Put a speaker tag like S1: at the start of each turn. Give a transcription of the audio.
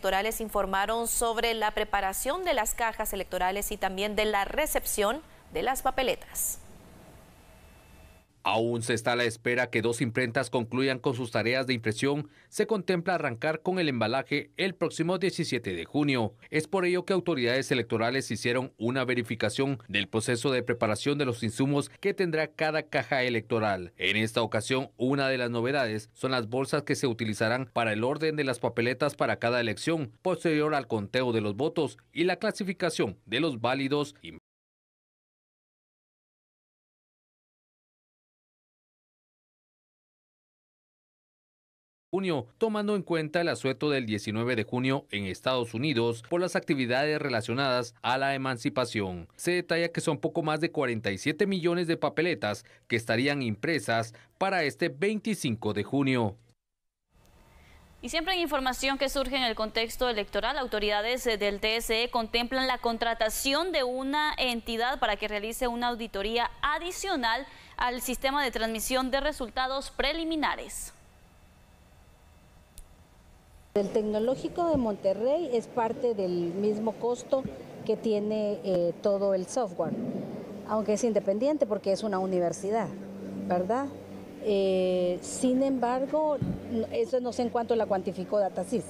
S1: electorales informaron sobre la preparación de las cajas electorales y también de la recepción de las papeletas.
S2: Aún se está a la espera que dos imprentas concluyan con sus tareas de impresión. Se contempla arrancar con el embalaje el próximo 17 de junio. Es por ello que autoridades electorales hicieron una verificación del proceso de preparación de los insumos que tendrá cada caja electoral. En esta ocasión, una de las novedades son las bolsas que se utilizarán para el orden de las papeletas para cada elección,
S3: posterior al conteo de los votos y la clasificación de los válidos, y junio, tomando en cuenta el asueto del 19 de junio
S2: en Estados Unidos por las actividades relacionadas a la emancipación. Se detalla que son poco más de 47 millones de papeletas que estarían impresas para este 25 de junio.
S4: Y siempre en información que surge en el contexto electoral, autoridades eh, del TSE contemplan la contratación de una entidad para que realice una auditoría adicional al sistema de transmisión de resultados preliminares.
S5: El tecnológico de Monterrey es parte del mismo costo que tiene eh, todo el software, aunque es independiente porque es una universidad, ¿verdad? Eh, sin embargo, eso no sé en cuánto la cuantificó DataSys